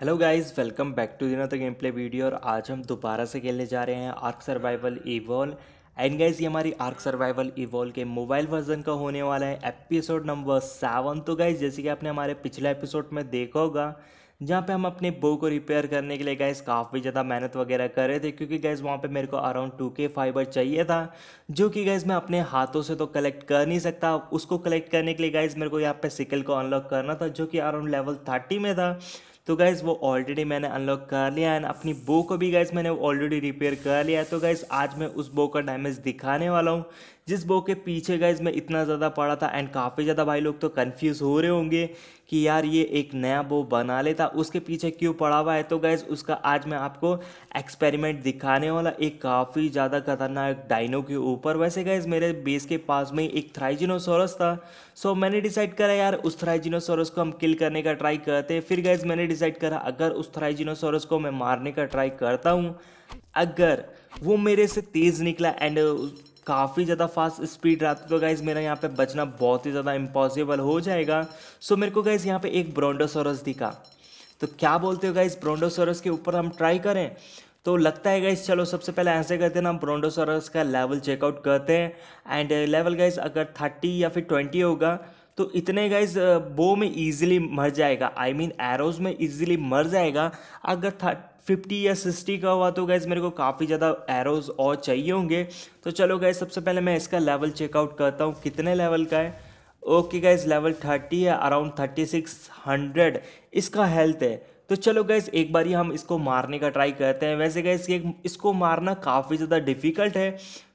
Hello guys welcome back to दिनों तक game play video और आज हम दोबारा से खेलने जा रहे हैं ARK survival evolved and guys ये हमारी आर्क सर्वाइवल इवॉल के मोबाइल वर्जन का होने वाला है एपिसोड नंबर सेवन तो गाइस जैसे कि आपने हमारे पिछले एपिसोड में देखा होगा जहाँ पे हम अपने बो को रिपेयर करने के लिए गैस काफ़ी ज़्यादा मेहनत वगैरह कर रहे थे क्योंकि गैस वहाँ पे मेरे को अराउंड टू के फाइबर चाहिए था जो कि गैस मैं अपने हाथों से तो कलेक्ट कर नहीं सकता उसको कलेक्ट करने के लिए गैस मेरे को यहाँ पे सिकल को अनलॉक करना था जो कि अराउंड लेवल थर्टी में था तो गाइज़ वो ऑलरेडी मैंने अनलॉक कर लिया एंड अपनी बो को भी गाइज मैंने ऑलरेडी रिपेयर कर लिया तो गाइज आज मैं उस बो का डैमेज दिखाने वाला हूँ जिस बुक के पीछे गाइज मैं इतना ज़्यादा पढ़ा था एंड काफ़ी ज़्यादा भाई लोग तो कन्फ्यूज़ हो रहे होंगे कि यार ये एक नया बो बना लेता उसके पीछे क्यों पड़ा हुआ है तो गैस उसका आज मैं आपको एक्सपेरिमेंट दिखाने वाला एक काफ़ी ज़्यादा खतरनाक डाइनो के ऊपर वैसे गैस मेरे बेस के पास में एक थ्राइजिनोसोरस था सो मैंने डिसाइड करा यार उस थ्राइजिनोसोरस को हम किल करने का ट्राई करते फिर गैस मैंने डिसाइड करा अगर उस थ्राइजिनोसोरस को मैं मारने का ट्राई करता हूँ अगर वो मेरे से तेज़ निकला एंड काफ़ी ज़्यादा फास्ट स्पीड रहा तो गाइज़ मेरा यहाँ पे बचना बहुत ही ज़्यादा इम्पॉसिबल हो जाएगा सो मेरे को गाइज़ यहाँ पे एक ब्रोंडोसोरस दिखा तो क्या बोलते हो गाइज़ ब्रोंडोसोरस के ऊपर हम ट्राई करें तो लगता है गाइज चलो सबसे पहले ऐसे करते हैं ना हम ब्रोंडोसोरस का लेवल चेकआउट करते हैं एंड लेवल गाइज अगर थर्टी या फिर ट्वेंटी होगा तो इतने गाइज बो uh, में इजीली मर जाएगा आई मीन एरोज में इजीली मर जाएगा अगर फिफ्टी या सिक्सटी का हुआ तो गैस मेरे को काफ़ी ज़्यादा एरोज और चाहिए होंगे तो चलो गए सबसे पहले मैं इसका लेवल चेकआउट करता हूँ कितने लेवल का है ओके गैस लेवल थर्टी है अराउंड थर्टी सिक्स हंड्रेड इसका हेल्थ है तो चलो गैस एक बार ही हम इसको मारने का ट्राई करते हैं वैसे गैस ये इसको मारना काफ़ी ज़्यादा डिफ़िकल्ट है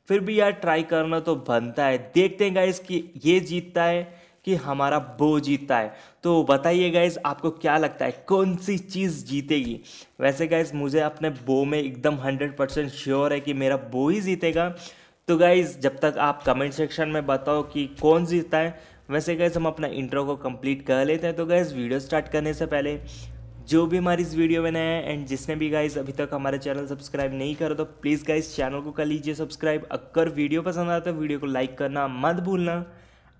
फिर भी यार ट्राई करना तो बनता है देखते हैं गैस कि ये जीतता है कि हमारा बो जीतता है तो बताइए गाइज आपको क्या लगता है कौन सी चीज़ जीतेगी वैसे गाइज मुझे अपने बो में एकदम हंड्रेड परसेंट श्योर है कि मेरा बो ही जीतेगा तो गाइज जब तक आप कमेंट सेक्शन में बताओ कि कौन जीतता है वैसे गाइज़ हम अपना इंट्रो को कंप्लीट कर लेते हैं तो गाइज़ वीडियो स्टार्ट करने से पहले जो भी हमारी इस वीडियो में नया है एंड जिसने भी गाइज अभी तक हमारे चैनल सब्सक्राइब नहीं करो तो प्लीज़ गाइज चैनल को कर लीजिए सब्सक्राइब अगर वीडियो पसंद आता है वीडियो को लाइक करना मत भूलना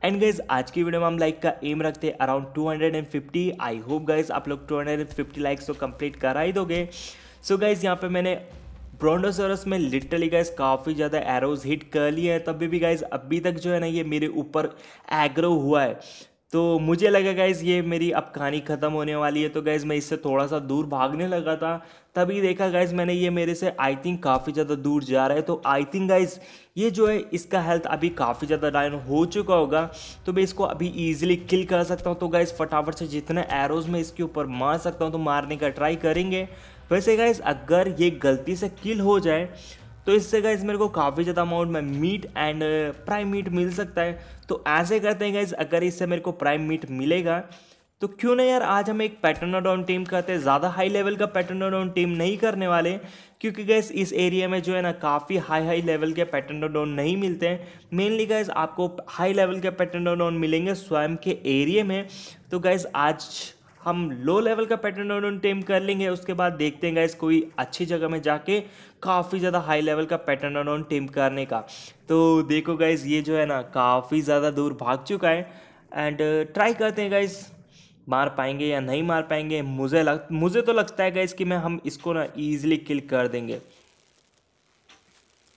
एंड गाइज आज की वीडियो में हम लाइक का एम रखते हैं अराउंड 250 आई होप गाइज आप लोग 250 लाइक्स तो कंप्लीट करा ही दोगे सो गाइज यहाँ पे मैंने ब्रोंडोसोरस में लिटरली गाइज काफ़ी ज़्यादा एरोज हिट कर लिए हैं तभी भी गाइज अभी तक जो है ना ये मेरे ऊपर एग्रो हुआ है तो मुझे लगा गाइज़ ये मेरी अब कहानी ख़त्म होने वाली है तो गाइज़ मैं इससे थोड़ा सा दूर भागने लगा था तभी देखा गाइज मैंने ये मेरे से आई थिंक काफ़ी ज़्यादा दूर जा रहा है तो आई थिंक गाइज ये जो है इसका हेल्थ अभी काफ़ी ज़्यादा डाउन हो चुका होगा तो मैं इसको अभी ईजिली किल कर सकता हूँ तो गाइज फटाफट से जितने एरोज मैं इसके ऊपर मार सकता हूँ तो मारने का ट्राई करेंगे वैसे गाइज अगर ये गलती से किल हो जाए तो इससे गाइज मेरे को काफ़ी ज़्यादा अमाउंट में मीट एंड प्राइम मीट मिल सकता है तो ऐसे करते हैं गाइज अगर इससे मेरे को प्राइम मीट मिलेगा तो क्यों ना यार आज हम एक ऑन टीम करते हैं ज़्यादा हाई लेवल का पैटर्नोडॉन टीम नहीं करने वाले क्योंकि गैस इस एरिया में जो है ना काफ़ी हाई हाई लेवल के पैटर्नोडॉन नहीं मिलते हैं मेनली गैस आपको हाई लेवल के पैटर्नोडॉन मिलेंगे स्वयं के एरिए में तो गैस आज हम लो लेवल का पैटर्न ऑन टेम कर लेंगे उसके बाद देखते हैं गाइस कोई अच्छी जगह में जाके काफ़ी ज़्यादा हाई लेवल का पैटर्न ऑन टेम करने का तो देखो गाइस ये जो है ना काफ़ी ज़्यादा दूर भाग चुका है एंड ट्राई uh, करते हैं गाइस मार पाएंगे या नहीं मार पाएंगे मुझे लग मुझे तो लगता है गाइस कि मैं हम इसको ना ईजिली किल कर देंगे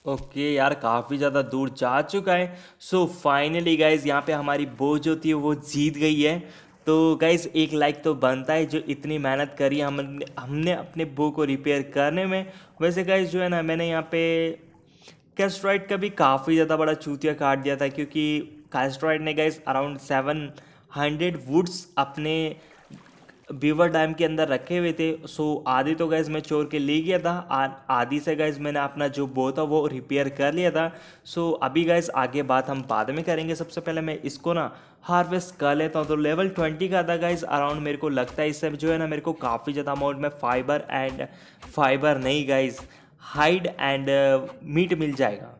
ओके okay, यार काफ़ी ज़्यादा दूर जा चुका है सो फाइनली गाइज यहाँ पे हमारी बोझ होती है वो जीत गई है तो गाइज़ एक लाइक तो बनता है जो इतनी मेहनत करी हमने हमने अपने बो को रिपेयर करने में वैसे गाइज़ जो है ना मैंने यहाँ पे कैस्ट्रॉइड का भी काफ़ी ज़्यादा बड़ा चूतिया काट दिया था क्योंकि कैस्ट्रॉइड ने guys around seven hundred woods अपने बीवर डैम के अंदर रखे हुए थे सो आधी तो गैस मैं चोर के ले गया था आधी से गैस मैंने अपना जो बो था वो रिपेयर कर लिया था सो अभी गैस आगे बात हम बाद में करेंगे सबसे पहले मैं इसको ना हार्वेस्ट कर लेता हूँ तो लेवल ट्वेंटी का था गाइज अराउंड मेरे को लगता है इससे जो है ना मेरे को काफ़ी ज़्यादा अमाउंट में फाइबर एंड फाइबर नहीं गाइज हाइड एंड मीट मिल जाएगा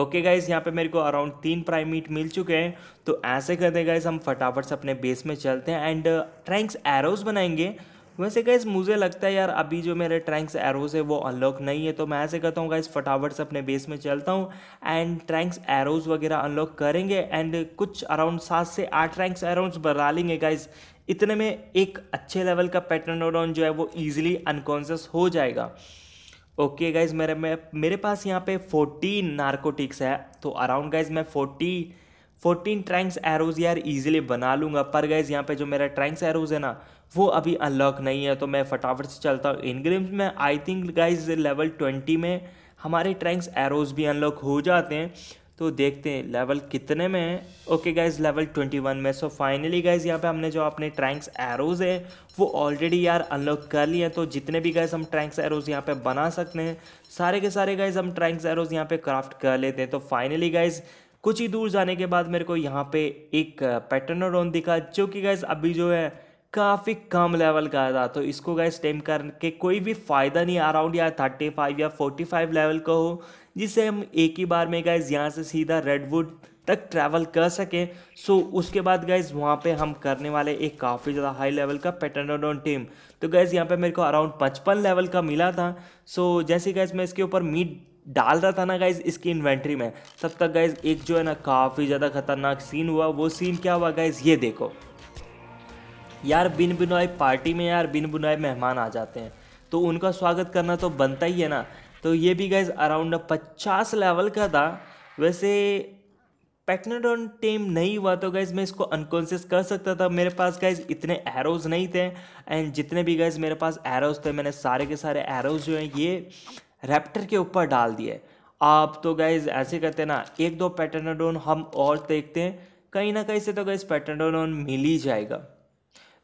ओके गाइज यहाँ पे मेरे को अराउंड तीन प्राइम मीट मिल चुके हैं तो ऐसे करते गाइज हम फटाफट से अपने बेस में चलते हैं एंड ट्रैंक्स एरोज बनाएंगे वैसे गाइज़ मुझे लगता है यार अभी जो मेरे ट्रैंक्स एरोज है वो अनलॉक नहीं है तो मैं ऐसे कहता हूँ गाइज़ फटाफट से अपने बेस में चलता हूँ एंड ट्रैंक्स एरोज वगैरह अनलॉक करेंगे एंड कुछ अराउंड सात से आठ ट्रैंक्स एरोज बना लेंगे गाइज इतने में एक अच्छे लेवल का पैटर्न पैटर्नोडॉन जो है वो ईजिली अनकॉन्सियस हो जाएगा ओके okay गाइज मेरे में मेरे पास यहाँ पे फोर्टीन नार्कोटिक्स है तो अराउंड गाइज मैं फोर्टी फोर्टीन ट्रैंक्स एरोज यार इजीली बना लूंगा पर गाइज़ यहाँ पे जो मेरा ट्रैंक्स एरोज है ना वो अभी अनलॉक नहीं है तो मैं फटाफट से चलता हूँ इन गेम्स में I think guys level twenty में हमारे ट्रैंक्स एरोज भी अनलॉक हो जाते हैं तो देखते हैं लेवल कितने में है okay guys level twenty one में सो फाइनली गाइज यहाँ पे हमने जो अपने ट्रैंक्स एरोज़ है वो ऑलरेडी यार अनलॉक कर लिए तो जितने भी गाइज हम ट्रैंक्स एरोज़ यहाँ पे बना सकते हैं सारे के सारे गाइज हम ट्रैंक्स एरोज़ यहाँ पे क्राफ्ट कर लेते हैं तो फाइनली गाइज़ कुछ ही दूर जाने के बाद मेरे को यहाँ पे एक पैटर्न रोन दिखा जो कि गैस अभी जो है काफ़ी कम लेवल का था तो इसको गैस टेम करके कोई भी फ़ायदा नहीं अराउंड या थर्टी फाइव या फोर्टी फाइव लेवल का हो जिससे हम एक ही बार में गैस यहाँ से सीधा रेडवुड तक ट्रैवल कर सकें सो उसके बाद गैस वहाँ पे हम करने वाले एक काफ़ी ज़्यादा हाई लेवल का पैटर्नोडोन टीम तो गैज़ यहाँ पे मेरे को अराउंड पचपन लेवल का मिला था सो जैसे गैस मैं इसके ऊपर मीट डाल रहा था ना गाइज इसकी इन्वेंट्री में तब तक गाइज एक जो है ना काफ़ी ज़्यादा खतरनाक सीन हुआ वो सीन क्या हुआ गाइज ये देखो यार बिन बुनाई पार्टी में यार बिन बुनाई मेहमान आ जाते हैं तो उनका स्वागत करना तो बनता ही है ना तो ये भी गाइज अराउंड पचास लेवल का था वैसे पैक्नाडोन टेम नहीं हुआ तो गाइज मैं इसको अनकॉन्शियस कर सकता था मेरे पास गाइज इतने एरोज नहीं थे एंड जितने भी गाइज मेरे पास एरोज थे मैंने सारे के सारे एरोज जो हैं ये रैप्टर के ऊपर डाल दिए आप तो गाइज ऐसे करते हैं ना एक दो पैटर्नोडोन हम और देखते हैं कहीं ना कहीं से तो गैस पैटर्नोडोन मिल ही जाएगा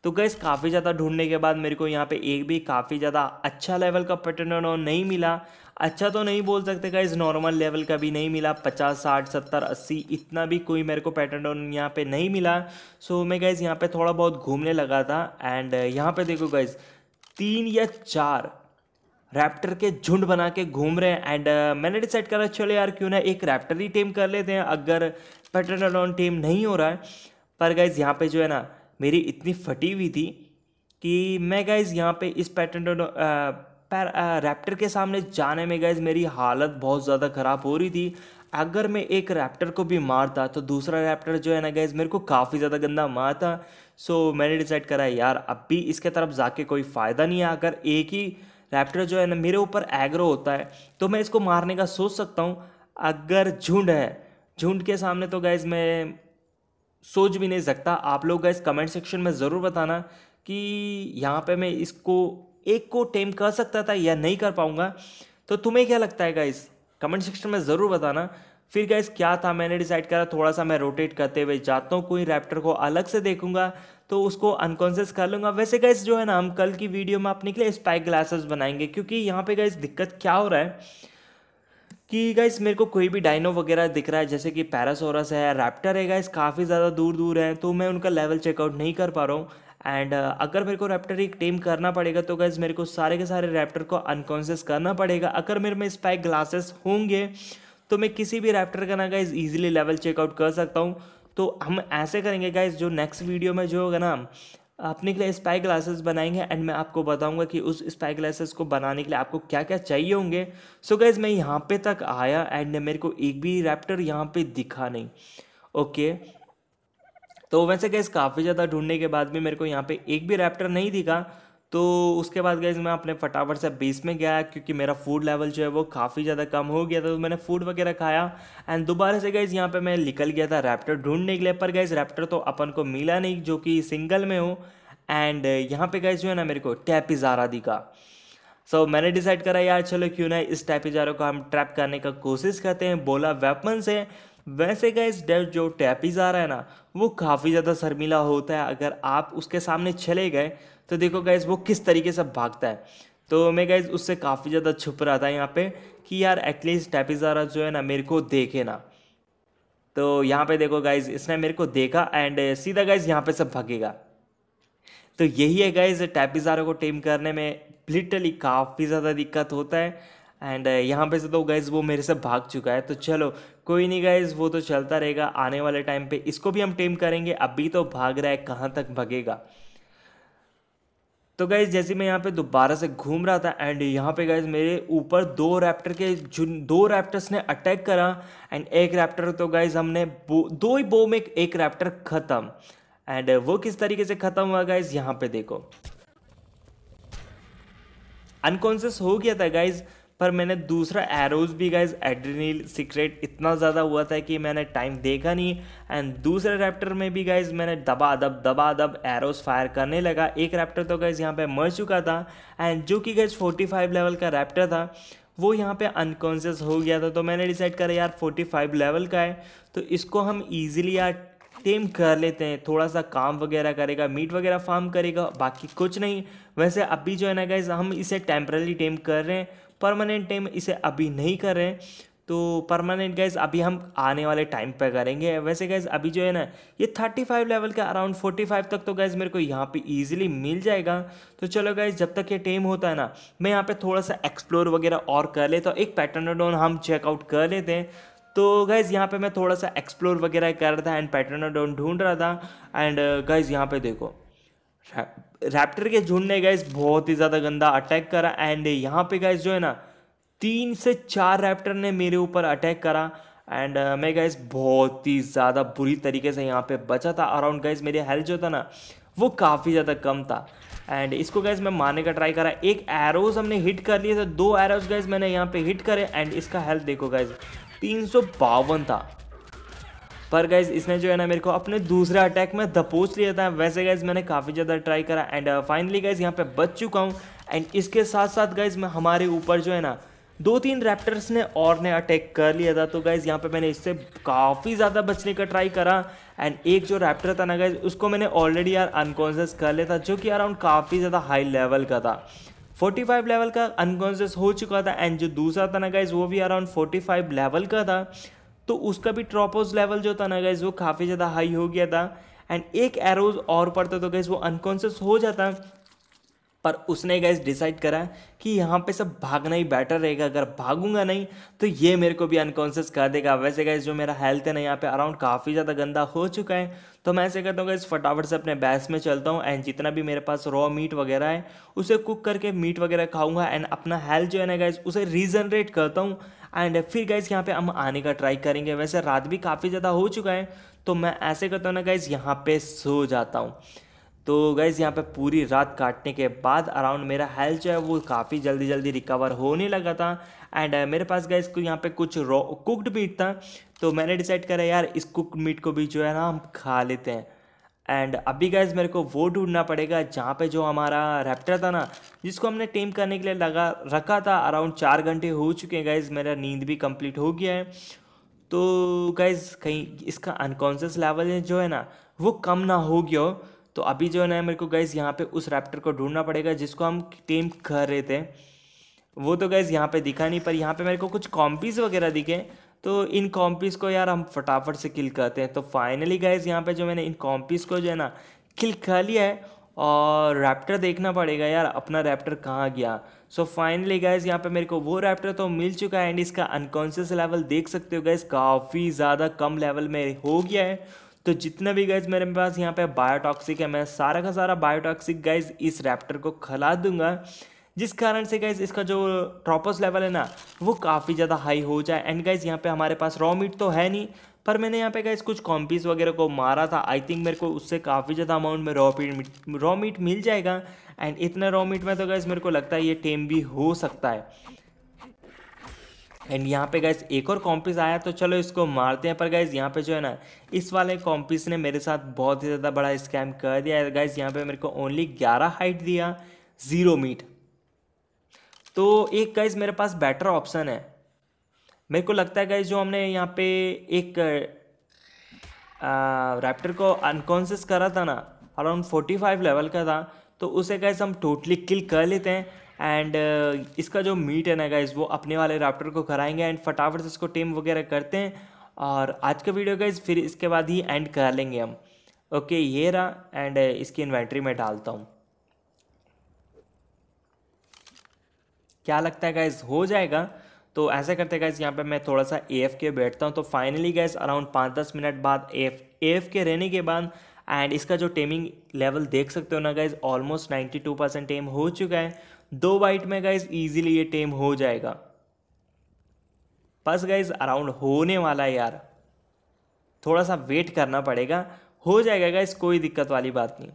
तो गैस काफ़ी ज़्यादा ढूंढने के बाद मेरे को यहाँ पे एक भी काफ़ी ज़्यादा अच्छा लेवल का पैटर्नोडोन नहीं मिला अच्छा तो नहीं बोल सकते गैस नॉर्मल लेवल का भी नहीं मिला पचास साठ सत्तर अस्सी इतना भी कोई मेरे को पैटर्नोडोन यहाँ पर नहीं मिला सो मैं गैस यहाँ पर थोड़ा बहुत घूमने लगा था एंड यहाँ पर देखो गैस तीन या चार रैप्टर के झुंड बना के घूम रहे हैं एंड uh, मैंने डिसाइड करा चलो यार क्यों ना एक रैप्टर ही टीम कर लेते हैं अगर पेट्रोलॉन टीम नहीं हो रहा है पर गाइज़ यहाँ पे जो है ना मेरी इतनी फटी हुई थी कि मैं गाइज़ यहाँ पे इस uh, पैटर्न रैप्टर uh, के सामने जाने में गाइज मेरी हालत बहुत ज़्यादा ख़राब हो रही थी अगर मैं एक रैप्टर को भी मारता तो दूसरा रैप्टर जो है ना गाइज मेरे को काफ़ी ज़्यादा गंदा मारता सो मैंने डिसाइड करा यार अब भी इसके तरफ जाके कोई फ़ायदा नहीं है अगर एक ही रैप्टर जो है ना मेरे ऊपर एग्रो होता है तो मैं इसको मारने का सोच सकता हूँ अगर झुंड है झुंड के सामने तो गैज़ मैं सोच भी नहीं सकता आप लोग गैस कमेंट सेक्शन में ज़रूर बताना कि यहाँ पे मैं इसको एक को टेम कर सकता था या नहीं कर पाऊँगा तो तुम्हें क्या लगता है गाइस कमेंट सेक्शन में ज़रूर बताना फिर गैस क्या था मैंने डिसाइड करा थोड़ा सा मैं रोटेट करते हुए जाता हूँ कोई रैप्टर को अलग से देखूंगा तो उसको अनकॉन्शियस कर लूँगा वैसे गैस जो है ना हम कल की वीडियो में अपने के लिए स्पाइक ग्लासेस बनाएंगे क्योंकि यहाँ पे गैस दिक्कत क्या हो रहा है कि गाइस मेरे को कोई भी डाइनो वगैरह दिख रहा है जैसे कि पैरासोरस है रैप्टर है गाइस काफ़ी ज़्यादा दूर दूर है तो मैं उनका लेवल चेकआउट नहीं कर पा रहा हूँ एंड अगर मेरे को रैप्टर एक टीम करना पड़ेगा तो गाइज मेरे को सारे के सारे रैप्टर को अनकॉन्सियस करना पड़ेगा अगर मेरे में स्पाइक ग्लासेस होंगे तो मैं किसी भी रैप्टर का ना गाइज ईजिली लेवल चेकआउट कर सकता हूँ तो हम ऐसे करेंगे गाइज जो नेक्स्ट वीडियो में जो होगा ना अपने के लिए स्पाई ग्लासेस बनाएंगे एंड मैं आपको बताऊंगा कि उस स्पाई ग्लासेस को बनाने के लिए आपको क्या क्या चाहिए होंगे सो so गाइज मैं यहाँ पे तक आया एंड मेरे को एक भी रैप्टर यहाँ पे दिखा नहीं ओके okay. तो वैसे गाइज काफ़ी ज़्यादा ढूंढने के बाद भी मेरे को यहाँ पे एक भी रैप्टर नहीं दिखा तो उसके बाद गए मैं अपने फटाफट से बेस में गया क्योंकि मेरा फूड लेवल जो है वो काफ़ी ज़्यादा कम हो गया था तो मैंने फूड वगैरह खाया एंड दोबारा से गए यहाँ पे मैं निकल गया था रैप्टर ढूंढने के लिए पर गए रैप्टर तो अपन को मिला नहीं जो कि सिंगल में हो एंड यहाँ पे गए जो है ना मेरे को टैपिज़ारा दिखा सो so, मैंने डिसाइड करा यार चलो क्यों ना इस टैपिज़ारा को हम ट्रैप करने का कोशिश करते हैं बोला वेपन से वैसे इस डेव जो टैपिज़ारा है ना वो काफ़ी ज़्यादा शर्मिला होता है अगर आप उसके सामने चले गए तो देखो गैस वो किस तरीके से भागता है तो मैं गैस उससे काफ़ी ज़्यादा छुप रहा था यहाँ पे कि यार एटलीस्ट टैपिज़ारा जो है ना मेरे को देखे ना तो यहाँ पे देखो गाइज इसने मेरे को देखा एंड uh, सीधा गाइज यहाँ पे सब भागेगा तो यही है गाइज टैपिज़ारा को टेम करने में लिटरली काफ़ी ज़्यादा दिक्कत होता है एंड uh, यहाँ पे से तो गाइज वो मेरे से भाग चुका है तो चलो कोई नहीं गाइज वो तो चलता रहेगा आने वाले टाइम पे इसको भी हम टेम करेंगे अभी तो भाग रहा है कहाँ तक भागेगा तो गाइज जैसे मैं यहाँ पे दोबारा से घूम रहा था एंड यहाँ पे गाइज मेरे ऊपर दो रैप्टर के दो रैप्टर्स ने अटैक करा एंड एक रैप्टर तो गाइज हमने दो ही बो में एक रैप्टर ख़त्म एंड वो किस तरीके से ख़त्म हुआ गाइज यहाँ पे देखो अनकॉन्सियस हो गया था गाइज़ पर मैंने दूसरा एरोज़ भी गाइज एड्रीनील सीक्रेट इतना ज़्यादा हुआ था कि मैंने टाइम देखा नहीं एंड दूसरे रैप्टर में भी गाइज मैंने दबा दब दबा दब एरोज़ फायर करने लगा एक रैप्टर तो गाइज यहाँ पे मर चुका था एंड जो कि गाइज 45 लेवल का रैप्टर था वो यहाँ पे अनकॉन्शियस हो गया था तो मैंने डिसाइड करा यार 45 लेवल का है तो इसको हम ईजिली यार टेम कर लेते हैं थोड़ा सा काम वगैरह करेगा मीट वगैरह फार्म करेगा बाकी कुछ नहीं वैसे अभी जो है ना गाइज हम इसे टेम्परेली टेम कर रहे हैं परमानेंट टेम इसे अभी नहीं कर रहे हैं तो परमानेंट गाइज अभी हम आने वाले टाइम पर करेंगे वैसे गाइज अभी जो है ना ये थर्टी फाइव लेवल के अराउंड फोर्टी फाइव तक तो गाइज मेरे को यहाँ पे इजीली मिल जाएगा तो चलो गाइज जब तक ये टेम होता है ना मैं यहाँ पे थोड़ा सा एक्सप्लोर वगैरह और कर लेता तो हूँ एक डोन हम चेकआउट कर लेते हैं तो गाइज़ यहाँ पे मैं थोड़ा सा एक्सप्लोर वगैरह कर रहा था एंड पैटर्न ढूंढ रहा था एंड गाइज़ uh, यहाँ पे देखो रैप्टर के झुंड ने गाइज बहुत ही ज़्यादा गंदा अटैक करा एंड यहाँ पे गाइज जो है ना तीन से चार रैप्टर ने मेरे ऊपर अटैक करा एंड uh, मैं गाइज बहुत ही ज़्यादा बुरी तरीके से यहाँ पे बचा था अराउंड गाइज मेरी हेल्थ जो था ना वो काफ़ी ज़्यादा कम था एंड इसको गाइज मैं मारने का ट्राई करा एक एरोज हमने हिट कर लिए थे तो दो एरोज गाइज मैंने यहाँ पे हिट करे एंड इसका हेल्थ देखो गाइज तीन था पर गाइज इसने जो है ना मेरे को अपने दूसरे अटैक में दपोच लिया था वैसे गाइज मैंने काफ़ी ज़्यादा ट्राई करा एंड फाइनली गाइज यहाँ पे बच चुका हूँ एंड इसके साथ साथ गाइज मैं हमारे ऊपर जो है ना दो तीन रैप्टर्स ने और ने अटैक कर लिया था तो गाइज़ यहाँ पे मैंने इससे काफ़ी ज़्यादा बचने का ट्राई करा एंड एक जो रैप्टर था ना गाइज़ उसको मैंने ऑलरेडी यार अनकॉन्शियस कर लिया था जो कि अराउंड काफ़ी ज़्यादा हाई लेवल का था 45 लेवल का अनकॉन्शियस हो चुका था एंड जो दूसरा था ना गाइज वो भी अराउंड 45 लेवल का था तो उसका भी ट्रॉपोज लेवल जो था ना गाइज वो काफ़ी ज़्यादा हाई हो गया था एंड एक एरोज और पड़ता तो गाइज वो अनकॉन्शियस हो जाता पर उसने गैस डिसाइड करा कि यहाँ पे सब भागना ही बेटर रहेगा अगर भागूंगा नहीं तो ये मेरे को भी अनकॉन्शियस कर देगा वैसे गैस जो मेरा हेल्थ है ना यहाँ पे अराउंड काफ़ी ज़्यादा गंदा हो चुका है तो मैं ऐसे करता हूँ गैस फटाफट से अपने बैस में चलता हूँ एंड जितना भी मेरे पास रॉ मीट वगैरह है उसे कुक करके मीट वगैरह खाऊँगा एंड अपना हेल्थ जो है ना गैस उसे रीजनरेट करता हूँ एंड फिर गैस यहाँ पर हम आने का ट्राई करेंगे वैसे रात भी काफ़ी ज़्यादा हो चुका है तो मैं ऐसे करता हूँ ना गाइज यहाँ पे सो जाता हूँ तो गैज़ यहाँ पे पूरी रात काटने के बाद अराउंड मेरा हेल्थ जो है वो काफ़ी जल्दी जल्दी रिकवर होने लगा था एंड uh, मेरे पास गैस को यहाँ पे कुछ रॉ कुकड मीट था तो मैंने डिसाइड करा यार इस कुकड मीट को भी जो है ना हम खा लेते हैं एंड अभी गैस मेरे को वो ढूंढना पड़ेगा जहाँ पे जो हमारा रैप्टर था ना जिसको हमने टेम करने के लिए लगा रखा था अराउंड चार घंटे हो चुके हैं गैस मेरा नींद भी कम्प्लीट हो गया है तो गैस कहीं इसका अनकॉन्शियस लेवल जो है ना वो कम ना हो गया हो तो अभी जो है ना मेरे को गाइज़ यहाँ पे उस रैप्टर को ढूंढना पड़ेगा जिसको हम टीम कह रहे थे वो तो गाइज़ यहाँ पे दिखा नहीं पर यहाँ पे मेरे को कुछ कॉम्पीज वगैरह दिखे तो इन कॉम्पीज को यार हम फटाफट से किल करते हैं तो फाइनली गाइज़ यहाँ पे जो मैंने इन कॉम्पीज को जो है ना किल कर लिया है और रैप्टर देखना पड़ेगा यार अपना रैप्टर कहाँ गया सो फाइनली गाइज यहाँ पे मेरे को वो रैप्टर तो मिल चुका है एंड इसका अनकॉन्शियस लेवल देख सकते हो गैस काफ़ी ज़्यादा कम लेवल में हो गया है तो जितना भी गैस मेरे पास यहाँ पे बायोटॉक्सिक है मैं सारा का सारा बायोटॉक्सिक गाइज इस रैप्टर को खिला दूंगा जिस कारण से गैस इसका जो ट्रॉपस लेवल है ना वो काफ़ी ज़्यादा हाई हो जाए एंड गाइज यहाँ पे हमारे पास रॉ मीट तो है नहीं पर मैंने यहाँ पे गैस कुछ कॉम्पीज़ वगैरह को मारा था आई थिंक मेरे को उससे काफ़ी ज़्यादा अमाउंट में रॉ मीट रॉ मीट मिल जाएगा एंड इतना रॉ मीट में तो गैस मेरे को लगता है ये टेम भी हो सकता है एंड यहाँ पे गैस एक और कॉम्पिस आया तो चलो इसको मारते हैं पर गैस यहाँ पे जो है ना इस वाले कॉम्पिस ने मेरे साथ बहुत ही ज़्यादा बड़ा स्कैम कर दिया है गैस यहाँ पे मेरे को ओनली ग्यारह हाइट दिया ज़ीरो मीट तो एक गैस मेरे पास बेटर ऑप्शन है मेरे को लगता है गैस जो हमने यहाँ पे एक रैप्टर को अनकॉन्सियस करा था ना अराउंड फोर्टी फाइव लेवल का था तो उसे गैस हम टोटली किल कर लेते हैं एंड uh, इसका जो मीट है ना गाइज़ वो अपने वाले राफ्टर को कराएंगे एंड फटाफट से इसको टेम वगैरह करते हैं और आज का वीडियो गाइज़ फिर इसके बाद ही एंड कर लेंगे हम ओके ये रहा एंड uh, इसकी इन्वेंट्री में डालता हूँ क्या लगता है गाइज़ हो जाएगा तो ऐसा करते गाइज़ यहाँ पे मैं थोड़ा सा ए एफ के बैठता हूँ तो फाइनली गाइज अराउंड पाँच दस मिनट बाद एफ ए एफ के रहने के बाद एंड इसका जो टेमिंग लेवल देख सकते हो ना गाइज ऑलमोस्ट 92 परसेंट टेम हो चुका है दो बाइट में गाइज ईजिली ये टेम हो जाएगा बस गाइज अराउंड होने वाला है यार थोड़ा सा वेट करना पड़ेगा हो जाएगा गाइज कोई दिक्कत वाली बात नहीं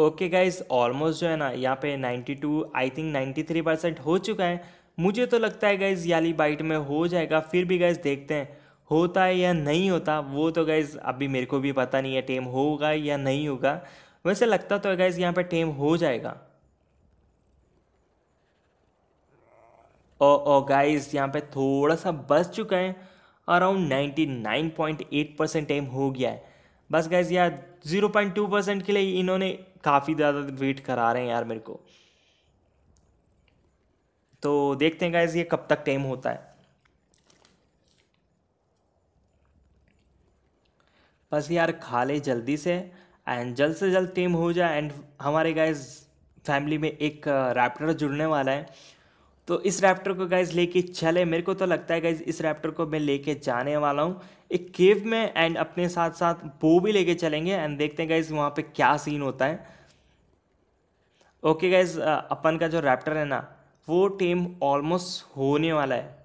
ओके गाइज ऑलमोस्ट जो है ना यहाँ पे 92 आई थिंक 93 परसेंट हो चुका है मुझे तो लगता है गाइज़ याली बाइट में हो जाएगा फिर भी गाइज़ देखते हैं होता है या नहीं होता वो तो गाइज़ अभी मेरे को भी पता नहीं है टेम होगा या नहीं होगा वैसे लगता तो है गाइज़ यहाँ पर टेम हो जाएगा ओ ओ गाइज यहाँ पे थोड़ा सा बच चुका है अराउंड 99.8 परसेंट टाइम हो गया है बस गाइज यार 0.2 परसेंट के लिए इन्होंने काफ़ी ज़्यादा वेट करा रहे हैं यार मेरे को तो देखते हैं गाइज ये कब तक टाइम होता है बस यार खा ले जल्दी से एंड जल्द से जल्द टीम हो जाए एंड हमारे गाइज फैमिली में एक रैप्टर uh, जुड़ने वाला है तो इस रैप्टर को गाइज लेके चले मेरे को तो लगता है गाइज इस रैप्टर को मैं लेके जाने वाला हूँ एक केव में एंड अपने साथ साथ बो भी लेके चलेंगे एंड देखते हैं गाइज वहाँ पे क्या सीन होता है ओके गाइज uh, अपन का जो रैप्टर है ना वो टीम ऑलमोस्ट होने वाला है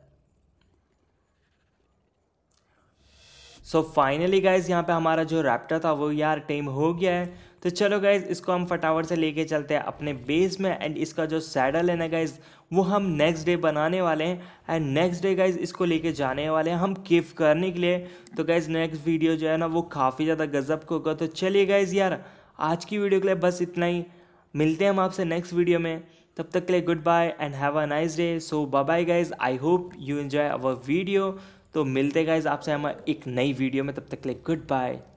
सो फाइनली गाइज यहाँ पे हमारा जो रैप्टर था वो यार टीम हो गया है तो चलो गाइज इसको हम फटाफट से लेके चलते हैं अपने बेस में एंड इसका जो सैडल है ना गाइज वो हम नेक्स्ट डे बनाने वाले हैं एंड नेक्स्ट डे गाइज इसको लेके जाने वाले हैं हम किफ करने के लिए तो गाइज नेक्स्ट वीडियो जो है ना वो काफ़ी ज़्यादा गजब को होगा तो चलिए गाइज यार आज की वीडियो के लिए बस इतना ही मिलते हैं हम आपसे नेक्स्ट वीडियो में तब तक के लिए goodbye and have a nice day so bye bye guys I hope you enjoy our video तो मिलते गाइज आपसे हम एक नई वीडियो में तब तक के लिए गुड बाय